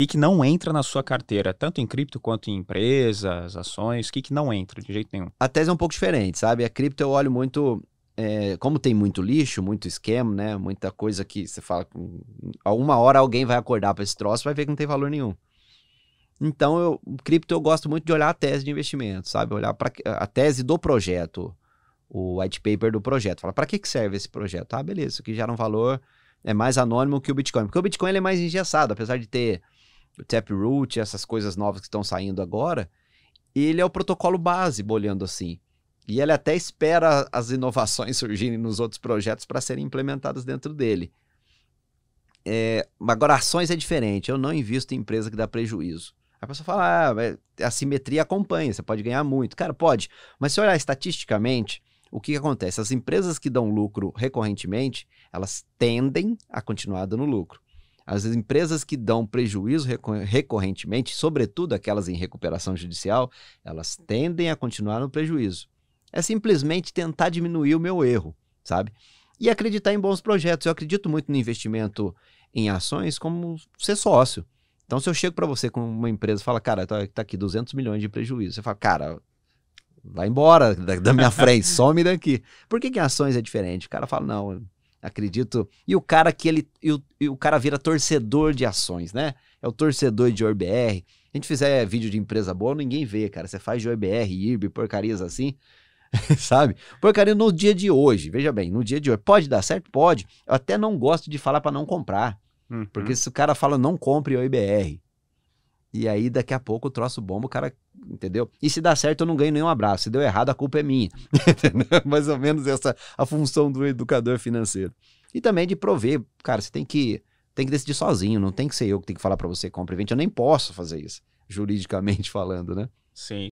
O que não entra na sua carteira, tanto em cripto quanto em empresas, ações, o que, que não entra de jeito nenhum? A tese é um pouco diferente, sabe? A cripto eu olho muito. É, como tem muito lixo, muito esquema, né? Muita coisa que você fala. Alguma hora alguém vai acordar para esse troço vai ver que não tem valor nenhum. Então, eu, cripto eu gosto muito de olhar a tese de investimento, sabe? Olhar para a tese do projeto, o white paper do projeto. Fala, para que, que serve esse projeto? Ah, beleza, isso aqui gera um valor, é mais anônimo que o Bitcoin. Porque o Bitcoin ele é mais engessado, apesar de ter Taproot, essas coisas novas que estão saindo agora, ele é o protocolo base, bolhando assim. E ele até espera as inovações surgirem nos outros projetos para serem implementadas dentro dele. É, agora, ações é diferente. Eu não invisto em empresa que dá prejuízo. A pessoa fala, ah, a simetria acompanha, você pode ganhar muito. Cara, pode. Mas se olhar estatisticamente, o que, que acontece? As empresas que dão lucro recorrentemente, elas tendem a continuar dando lucro. As empresas que dão prejuízo recorrentemente, sobretudo aquelas em recuperação judicial, elas tendem a continuar no prejuízo. É simplesmente tentar diminuir o meu erro, sabe? E acreditar em bons projetos. Eu acredito muito no investimento em ações como ser sócio. Então, se eu chego para você com uma empresa e falo, cara, tá, tá aqui 200 milhões de prejuízo, você fala, cara, vai embora da, minha frente, some daqui. Por que, que ações é diferente? O cara fala, não, acredito. E o cara que ele. E o, e o, cara vira torcedor de ações, né? É o torcedor de OBR. A gente fizer vídeo de empresa boa, ninguém vê, cara. Você faz de OBR, IRB, porcarias assim. sabe? Porcaria no dia de hoje, veja bem, no dia de hoje. Pode dar certo? Pode. Eu até não gosto de falar para não comprar. Uhum. Porque se o cara fala não compre OBR, e aí, daqui a pouco, o troço bomba, o cara, entendeu? E se dá certo, eu não ganho nenhum abraço. Se deu errado, a culpa é minha. Mais ou menos essa a função do educador financeiro. E também de prover, cara, você tem que, tem que decidir sozinho, não tem que ser eu que tenho que falar para você compra e vende. Eu nem posso fazer isso, juridicamente falando, né? Sim.